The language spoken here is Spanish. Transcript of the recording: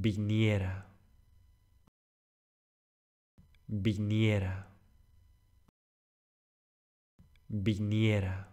viniera, viniera, viniera.